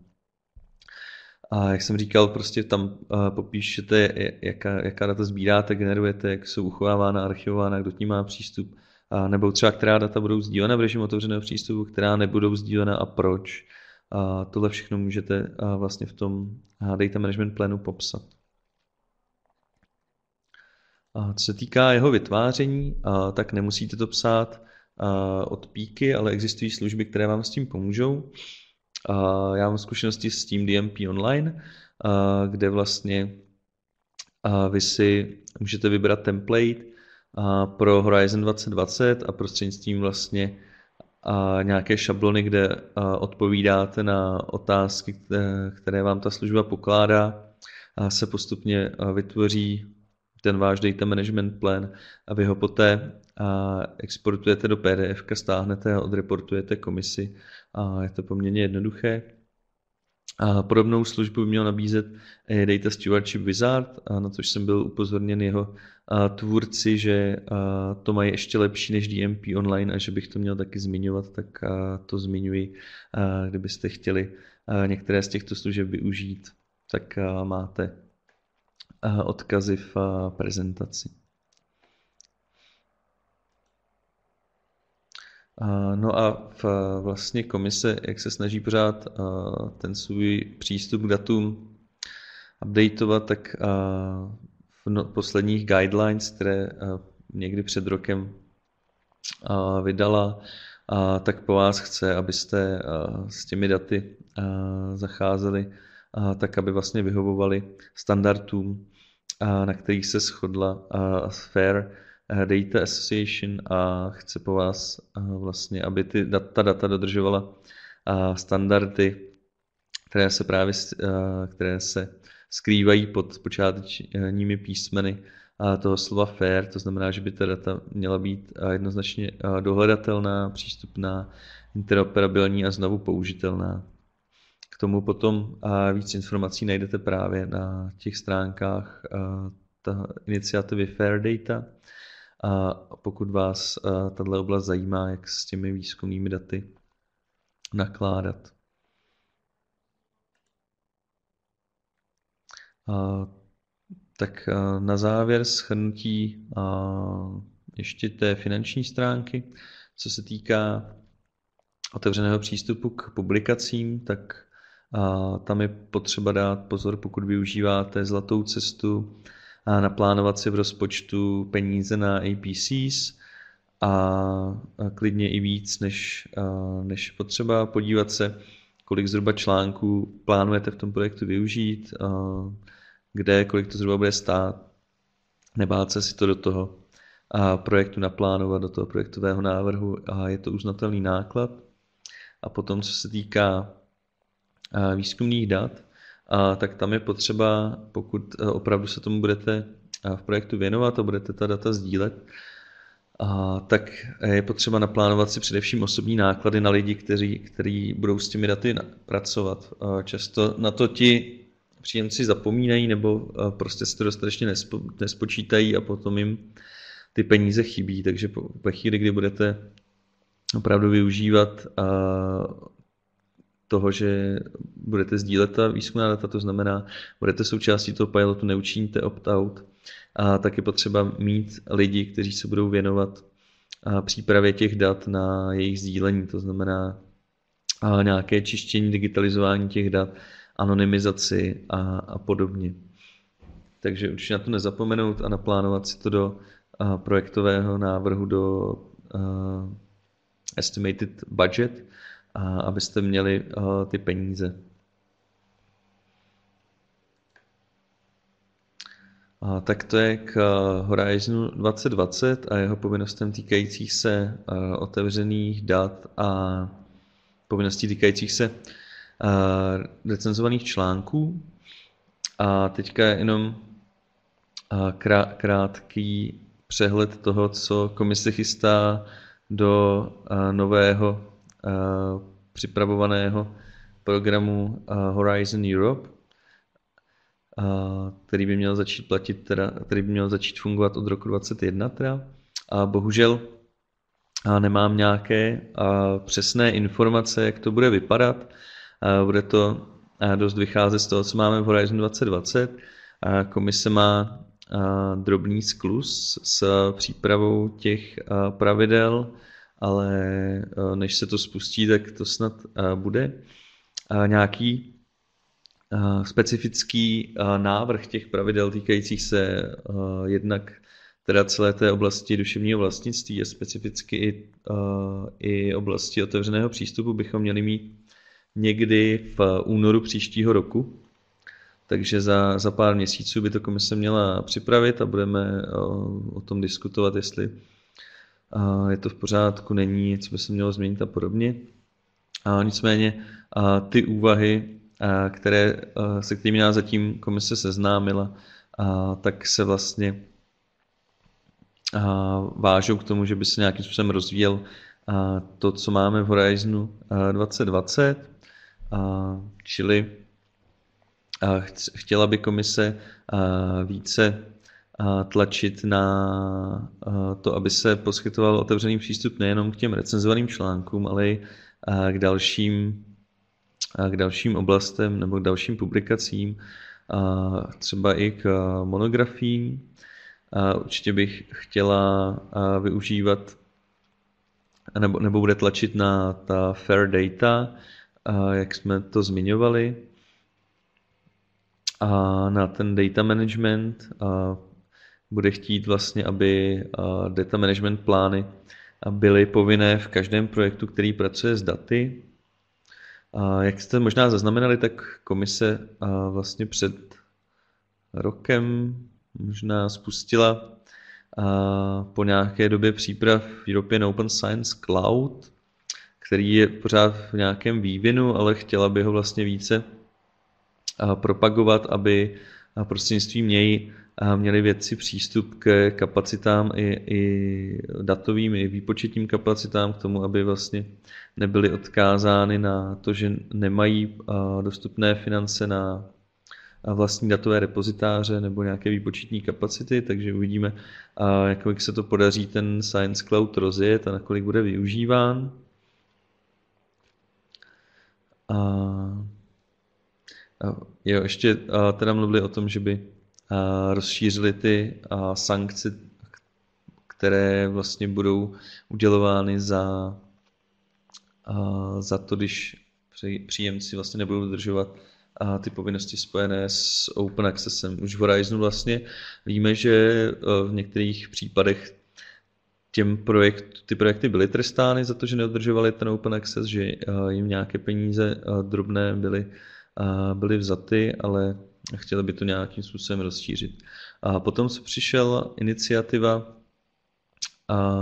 A jak jsem říkal, prostě tam popíšete, jaká, jaká data sbíráte, generujete, jak jsou uchovávána, archivována, kdo k ní má přístup, a nebo třeba která data budou sdílena v režimu otevřeného přístupu, která nebudou sdílena a proč. A tohle všechno můžete vlastně v tom data management plánu popsat co se týká jeho vytváření, tak nemusíte to psát od píky, ale existují služby, které vám s tím pomůžou. já mám zkušenosti s tím DMP online, kde vlastně vy si můžete vybrat template pro Horizon 2020 a prostřednictvím vlastně nějaké šablony, kde odpovídáte na otázky, které vám ta služba pokládá, a se postupně vytvoří ten váš data management plan a vy ho poté exportujete do PDF, stáhnete a odreportujete komisi a je to poměrně jednoduché. A podobnou službu měl nabízet Data Stewardship Wizard, na což jsem byl upozorněn jeho tvůrci, že to mají ještě lepší než DMP online a že bych to měl taky zmiňovat, tak to zmiňuji. Kdybyste chtěli některé z těchto služeb využít, tak máte odkazy v prezentaci. No a v vlastně komise, jak se snaží pořád ten svůj přístup k datům updateovat, tak v no, posledních guidelines, které někdy před rokem vydala, tak po vás chce, abyste s těmi daty zacházeli tak, aby vlastně vyhovovali standardům na kterých se shodla Fair Data Association a chce po vás vlastně, aby ty data, ta data dodržovala standardy, které se právě které se skrývají pod počátečními písmeny toho slova fair, to znamená, že by ta data měla být jednoznačně dohledatelná, přístupná, interoperabilní a znovu použitelná tomu potom víc informací najdete právě na těch stránkách ta iniciativy Fair Data. A pokud vás tato oblast zajímá, jak s těmi výzkumnými daty nakládat. A, tak a, na závěr schrnutí a, ještě té finanční stránky. Co se týká otevřeného přístupu k publikacím, tak a tam je potřeba dát pozor, pokud využíváte zlatou cestu, a naplánovat si v rozpočtu peníze na APCs a klidně i víc, než, než potřeba podívat se, kolik zhruba článků plánujete v tom projektu využít, kde, kolik to zhruba bude stát, nebát se si to do toho projektu naplánovat, do toho projektového návrhu a je to uznatelný náklad. A potom, co se týká Eh, výzkumných dat, a tak tam je potřeba, pokud eh, opravdu se tomu budete eh, v projektu věnovat a budete ta data sdílet, a tak je potřeba naplánovat si především osobní náklady na lidi, kteří, kteří budou s těmi daty pracovat. často na to ti příjemci zapomínají nebo prostě se to dostatečně nespo, nespočítají a potom jim ty peníze chybí. Takže po, po chvíli, kdy budete opravdu využívat toho, že budete sdílet ta výzkumná data, to znamená, budete součástí toho pilotu, neučiníte opt-out a tak je potřeba mít lidi, kteří se budou věnovat přípravě těch dat na jejich sdílení, to znamená nějaké čištění, digitalizování těch dat, anonymizaci a, a podobně. Takže určitě na to nezapomenout a naplánovat si to do projektového návrhu do uh, estimated budget, a abyste měli eh, ty peníze. A tak to je k eh, Horizonu 2020 a jeho povinnostem týkajících se eh, otevřených dat a povinností týkajících se recenzovaných článků. A teďka je jenom krátký přehled toho, co komise chystá do nového Eh, připravovaného programu eh, Horizon Europe, eh, který by měl začít platit, teda, který by měl začít fungovat od roku 2021. Teda. A bohužel a nemám nějaké přesné informace, jak to bude vypadat. bude to dost vycházet z toho, co máme v Horizon 2020. komise má drobný sklus s přípravou těch pravidel, ale eh, než se to spustí, tak to snad eh, bude eh, nějaký specifický návrh těch pravidel týkajících se jednak teda celé té oblasti duševního vlastnictví a specificky i, i oblasti otevřeného přístupu bychom měli mít někdy v únoru příštího roku. Takže za, za pár měsíců by to komise měla připravit a budeme o tom diskutovat, jestli je to v pořádku, není, co by se mělo změnit a podobně. Nicméně ty úvahy, které, se kterými nás zatím komise seznámila, tak se vlastně vážou k tomu, že by se nějakým způsobem rozvíjel to, co máme v Horizonu 2020, čili chtěla by komise více tlačit na to, aby se poskytoval otevřený přístup nejenom k těm recenzovaným článkům, ale i k dalším, k dalším oblastem nebo k dalším publikacím, třeba i k monografiím. Určitě bych chtěla využívat nebo, nebo bude tlačit na ta fair data, jak jsme to zmiňovali, a na ten data management, bude chtít vlastně, aby eh, data management plány eh, byly povinné v každém projektu, který pracuje s daty. A jak jste možná zaznamenali, tak komise eh, vlastně před rokem možná spustila po nějaké době příprav European Open Science Cloud, který je pořád v nějakém vývinu, ale chtěla by ho vlastně více propagovat, aby prostřednictvím něj a měli vědci přístup k kapacitám i, i datovým, i výpočetním kapacitám, k tomu, aby vlastně nebyly odkázány na to, že nemají dostupné finance na vlastní datové repozitáře nebo nějaké výpočetní kapacity, takže uvidíme, jako jak se to podaří ten Science Cloud rozjet a nakolik bude využíván. A, a jo, ještě a teda mluvili o tom, že by rozšířili ty sankce, které vlastně budou udělovány za, za to, když příjemci vlastně nebudou dodržovat a ty povinnosti spojené s Open Accessem. Už v Horizonu vlastně víme, že e, v některých případech těm projekt, ty projekty byly trestány za to, že neodržovali ten Open Access, že e, jim nějaké peníze e, drobné byly, byly vzaty, ale chtěli by to nějakým způsobem rozšířit. A potom se přišel iniciativa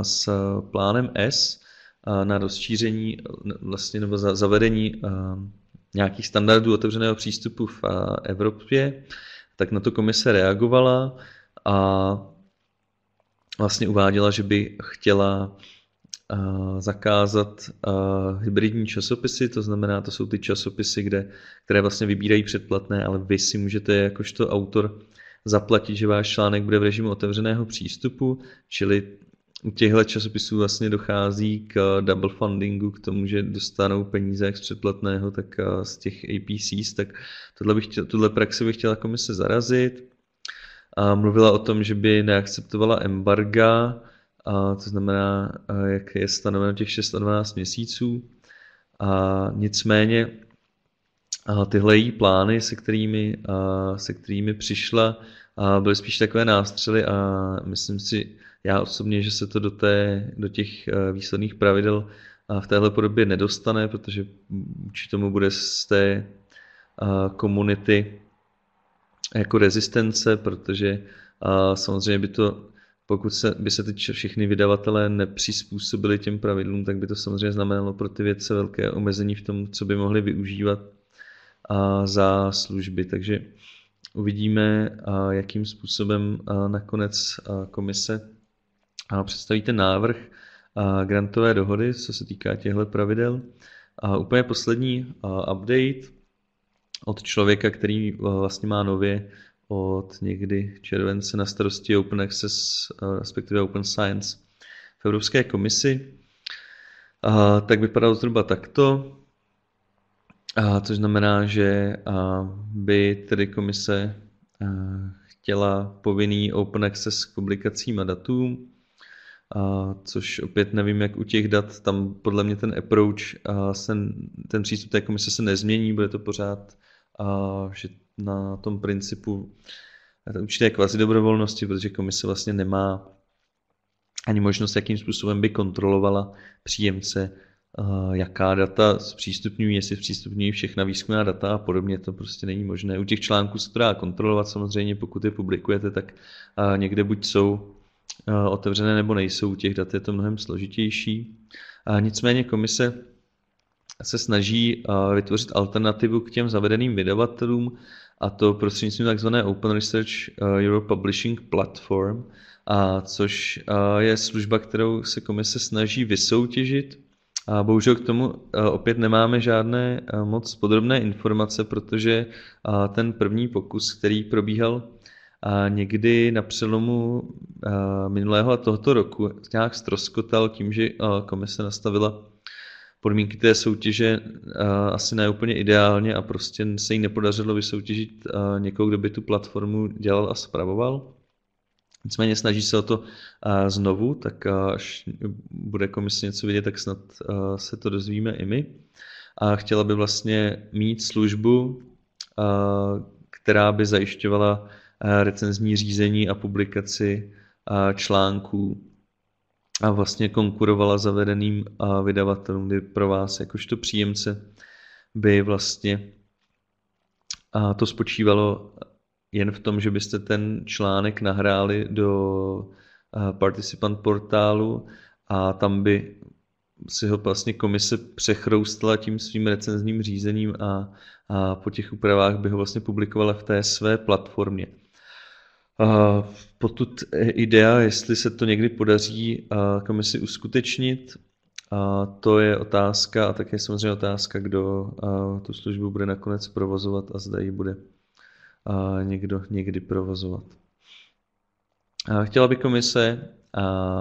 s plánem S na rozšíření vlastně nebo za zavedení nějakých standardů otevřeného přístupu v Evropě, tak na to komise reagovala a vlastně uváděla, že by chtěla zakázat hybridní časopisy, to znamená, to jsou ty časopisy, kde, které vlastně vybírají předplatné, ale vy si můžete jakožto autor zaplatit, že váš článek bude v režimu otevřeného přístupu, čili u těchto časopisů vlastně dochází k double fundingu, k tomu, že dostanou peníze jak z předplatného, tak z těch APCs, tak tohle bych chtěl, tuhle praxi bych chtěla komise zarazit. A mluvila o tom, že by neakceptovala embarga, a to znamená, jak je stanoveno těch 6 a 12 měsíců. A nicméně a tyhle její plány, se kterými, a, se kterými přišla, a byly spíš takové nástřely a myslím si, já osobně, že se to do, té, do těch e, výsledných pravidel v téhle podobě nedostane, protože či tomu bude z té komunity jako rezistence, protože samozřejmě by to pokud se, by se teď všichni vydavatelé nepřizpůsobili těm pravidlům, tak by to samozřejmě znamenalo pro ty vědce velké omezení v tom, co by mohli využívat a za služby. Takže uvidíme, jakým způsobem nakonec komise představí ten návrh grantové dohody, co se týká těchto pravidel. A úplně poslední update od člověka, který vlastně má nově od někdy července na starosti Open Access, eh, respektive Open Science v Evropské komisi. A, tak vypadalo zhruba takto, a, což znamená, že a, by tedy komise a, eh, chtěla povinný Open Access k publikacím a datům, a, což opět nevím, jak u těch dat, tam podle mě ten approach, a, sen, ten přístup té komise se nezmění, bude to pořád, a, že na tom principu určité kvazi dobrovolnosti, protože komise vlastně nemá ani možnost, jakým způsobem by kontrolovala příjemce, eh, jaká data zpřístupňují, jestli zpřístupňují všechna výzkumná data a podobně, to prostě není možné. U těch článků se to dá kontrolovat samozřejmě, pokud je publikujete, tak eh, někde buď jsou eh, otevřené nebo nejsou, u těch dat je to mnohem složitější. Nicméně komise se snaží vytvořit alternativu k těm zavedeným vydavatelům, a to prostřednictvím takzvané Open Research eh, Europe Publishing Platform, a což eh, je služba, kterou se komise snaží vysoutěžit. A bohužel k tomu eh, opět nemáme žádné moc podrobné informace, protože ten první pokus, který probíhal někdy na přelomu minulého a tohoto roku nějak ztroskotal tím, že komise nastavila podmínky té soutěže eh, asi ne úplně ideálně a prostě se jí nepodařilo vysoutěžit eh, někoho, kdo by tu platformu dělal a spravoval. Nicméně snaží se o to eh, znovu, tak až bude komise něco vidět, tak snad se to dozvíme i my. A chtěla by vlastně mít službu, která by zajišťovala recenzní řízení a publikaci článků a vlastně konkurovala zavedeným a vydavatelům, kdy pro vás jakožto příjemce by vlastně a to spočívalo jen v tom, že byste ten článek nahráli do participant portálu a tam by si ho vlastně komise přechroustla tím svým recenzním řízením a, a po těch úpravách by ho vlastně publikovala v té své platformě. A potud idea, jestli se to někdy podaří komisi uskutečnit, a to je otázka a také samozřejmě otázka, kdo tu službu bude nakonec provozovat a zda ji bude někdo někdy provozovat. A chtěla by komise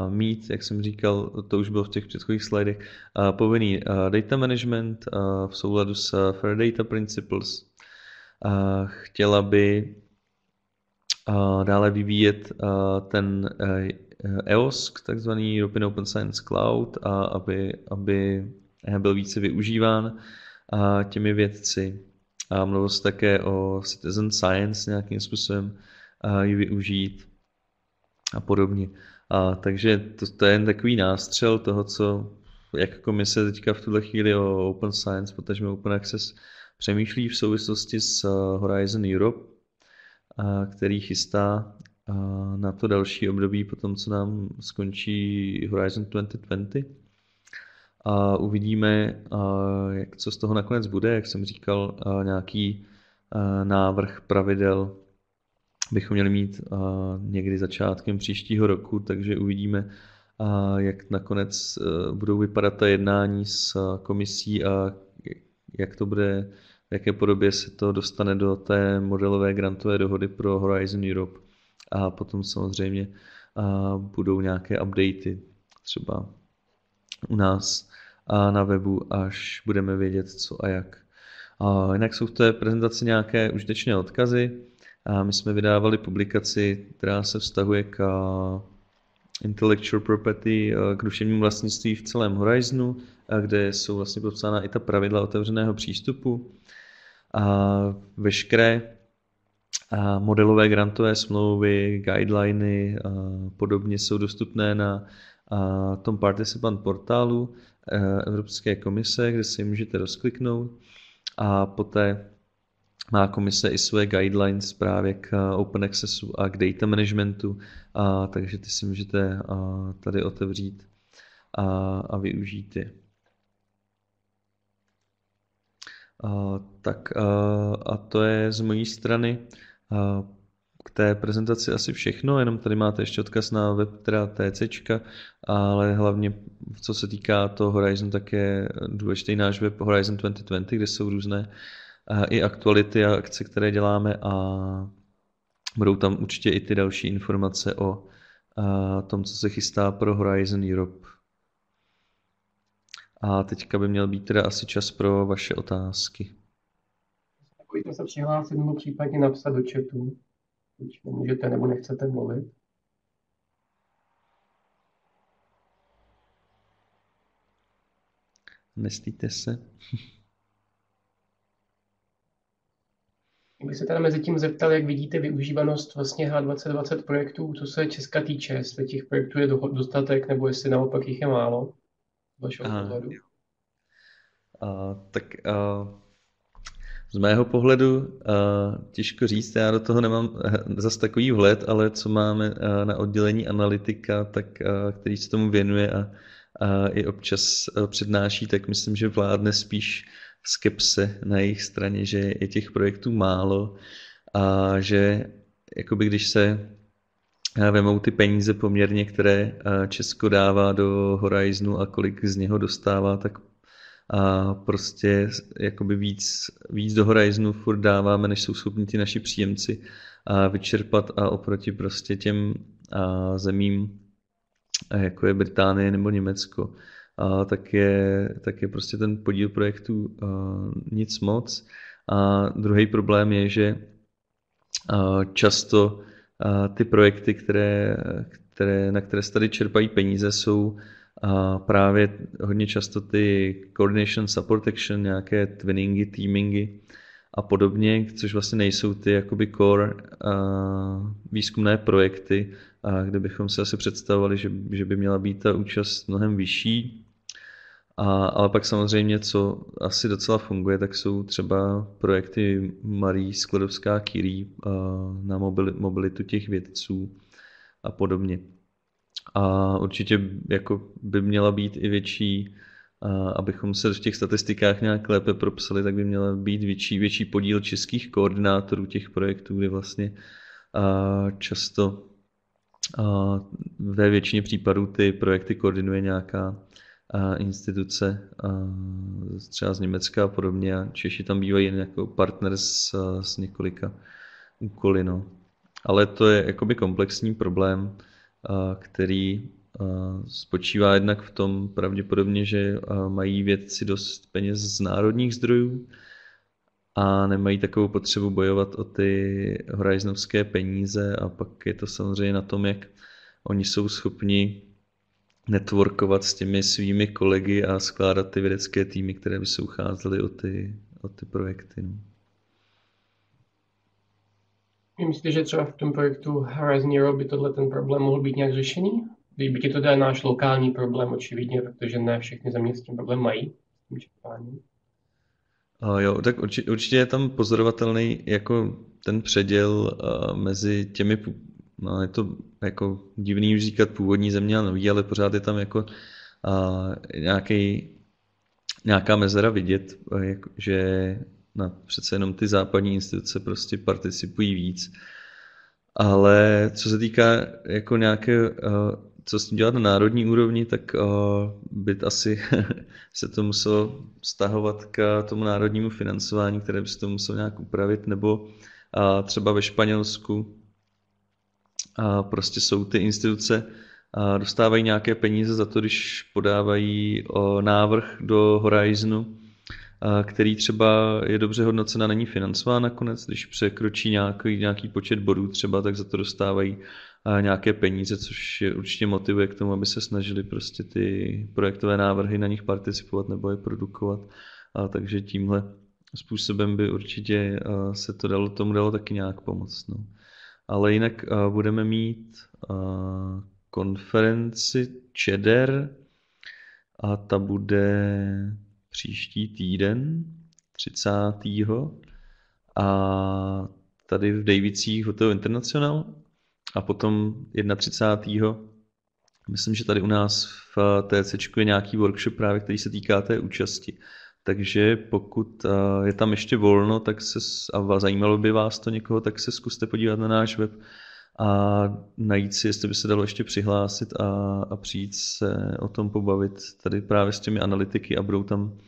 mít, jak jsem říkal, to už bylo v těch předchozích slidech, povinný data management v souladu s Fair Data Principles. Chtěla by dále vyvíjet ten e, e, EOS, takzvaný European Open Science Cloud, a aby, aby byl více využíván těmi vědci. A mluvil se také o citizen science nějakým způsobem ji využít a podobně. A, takže to, to je jen takový nástřel toho, co jak komise teďka v tuhle chvíli o Open Science, potažmo Open Access, přemýšlí v souvislosti s e, Horizon Europe, který chystá na to další období, potom co nám skončí Horizon 2020. A uvidíme, jak, co z toho nakonec bude, jak jsem říkal, nějaký návrh pravidel bychom měli mít někdy začátkem příštího roku, takže uvidíme, jak nakonec e, budou vypadat ta jednání s komisí a jak to bude v jaké podobě se to dostane do té modelové grantové dohody pro Horizon Europe. A potom samozřejmě a budou nějaké updaty třeba u nás a na webu, až budeme vědět, co a jak. A jinak jsou v té prezentaci nějaké užitečné odkazy. A my jsme vydávali publikaci, která se vztahuje k intellectual property, k duševnímu vlastnictví v celém Horizonu, kde jsou vlastně popsána i ta pravidla otevřeného přístupu veškeré modelové grantové smlouvy, guideliny a podobně jsou dostupné na tom participant portálu e, Evropské komise, kde si můžete rozkliknout a poté má komise i své guidelines právě k open accessu a k data managementu, a, takže ty si můžete tady otevřít a, a využít je. tak uh, a to je z mojí strany uh, k té prezentaci asi všechno, jenom tady máte ještě odkaz na web teda TC, ale hlavně co se týká toho Horizon, tak je důležitý náš web Horizon 2020, kde jsou různé i aktuality a akce, které děláme a budou tam určitě i ty další informace o tom, co se chystá pro Horizon Europe. A teďka by měl být teda asi čas pro vaše otázky. Pojďte se přihlásit nebo případně napsat do chatu, když můžete nebo nechcete mluvit. Nestýte se. Kdyby se teda mezi tím zeptal, jak vidíte využívanost vlastně H2020 projektů, co se Česka týče, jestli těch projektů je dostatek, nebo jestli naopak jich je málo vašeho a, pohledu? A, tak a, z mého pohledu a, těžko říct, já do toho nemám eh, zas takový vhled, ale co máme a, eh, na oddělení analytika, tak a, eh, který se tomu věnuje a, a i občas přednáší, tak myslím, že vládne spíš skepse na jejich straně, že je těch projektů málo a že jakoby když se vemou ty peníze poměrně, které eh, Česko dává do Horizonu a kolik z něho dostává, tak a prostě jakoby víc, víc do Horizonu furt dáváme, než jsou schopni ti naši příjemci a vyčerpat a oproti prostě těm a zemím, jako je Británie nebo Německo, a tak, je, tak je prostě ten podíl projektů nic moc. A druhý problém je, že často ty projekty, které, které, na které se tady čerpají peníze, jsou právě hodně často ty coordination, support action, nějaké twinningy, teamingy a podobně, což vlastně nejsou ty jakoby core výzkumné projekty, a kde bychom se asi představovali, že, že by měla být ta účast mnohem vyšší, a, ale pak samozřejmě, co asi docela funguje, tak jsou třeba projekty Marí Sklodovská Curie na mobilitu těch vědců a podobně. A určitě jako by měla být i větší, abychom se v těch statistikách nějak lépe propsali, tak by měla být větší, větší podíl českých koordinátorů těch projektů, kdy vlastně často ve většině případů ty projekty koordinuje nějaká instituce třeba z Německa a podobně a Češi tam bývají jen jako partner s, s několika úkoly. No. Ale to je jakoby komplexní problém, který spočívá jednak v tom pravděpodobně, že mají vědci dost peněz z národních zdrojů a nemají takovou potřebu bojovat o ty horizonovské peníze a pak je to samozřejmě na tom, jak oni jsou schopni networkovat s těmi svými kolegy a skládat ty vědecké týmy, které by se ucházely o ty, o ty projekty. No. Myslíte, že třeba v tom projektu Horizon Zero by tohle ten problém mohl být nějak řešený? Kdyby ti to dá náš lokální problém, očividně, protože ne všechny země s tím problém mají, A jo, tak určitě je tam pozorovatelný jako ten předěl mezi těmi no, je to jako divný už říkat původní země a nový, ale pořád je tam jako a, nějaký, nějaká mezera vidět, jak, že na, přece jenom ty západní instituce prostě participují víc. Ale co se týká jako nějaké, co s tím dělat na národní úrovni, tak byt asi se to muselo stahovat k tomu národnímu financování, které by se to muselo nějak upravit, nebo třeba ve Španělsku a prostě jsou ty instituce a dostávají nějaké peníze za to, když podávají návrh do Horizonu, který třeba je dobře hodnocen a není financován nakonec, když překročí nějaký, nějaký počet bodů třeba, tak za to dostávají nějaké peníze, což je určitě motivuje k tomu, aby se snažili prostě ty projektové návrhy na nich participovat nebo je produkovat. A takže tímhle způsobem by určitě se to dalo, tomu dalo taky nějak pomoct. No. Ale jinak uh, budeme mít uh, konferenci Čeder a ta bude příští týden, 30. A tady v Davicích Hotel International a potom 31. Myslím, že tady u nás v TC je nějaký workshop právě, který se týká té účasti. Takže pokud eh, je tam ještě volno tak se, a zajímalo by vás to někoho, tak se zkuste podívat na náš web a najít si, jestli by se dalo ještě přihlásit a, a přijít se o tom pobavit tady právě s těmi analytiky a budou tam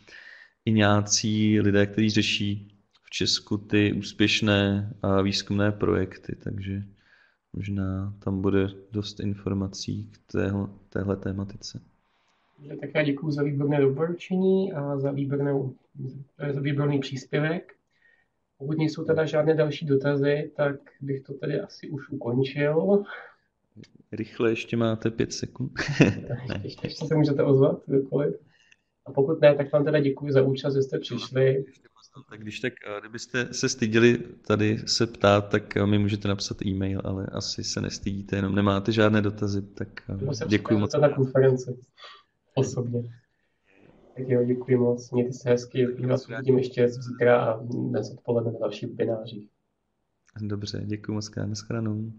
i nějací lidé, kteří řeší v Česku ty úspěšné a výzkumné projekty, takže možná tam bude dost informací k téhle tématice. Takže také děkuji za výborné doporučení a za, výbornou, za výborný příspěvek. Pokud nejsou teda žádné další dotazy, tak bych to tady asi už ukončil. Rychle ještě máte pět sekund. ještě, ještě se můžete ozvat, kdokoliv. A pokud ne, tak vám teda děkuji za účast, že jste přišli. Tak když tak, eh, kdybyste se stydili tady se ptát, tak eh, mi můžete napsat e-mail, ale asi se nestydíte, jenom nemáte žádné dotazy, tak eh, děkuji moc. Na konferenci osobně. Tak jo, děkuji moc, mějte se hezky, my vás uvidím ještě zítra a dnes odpoledne na další webinářích. Dobře, děkuji moc na nashledanou.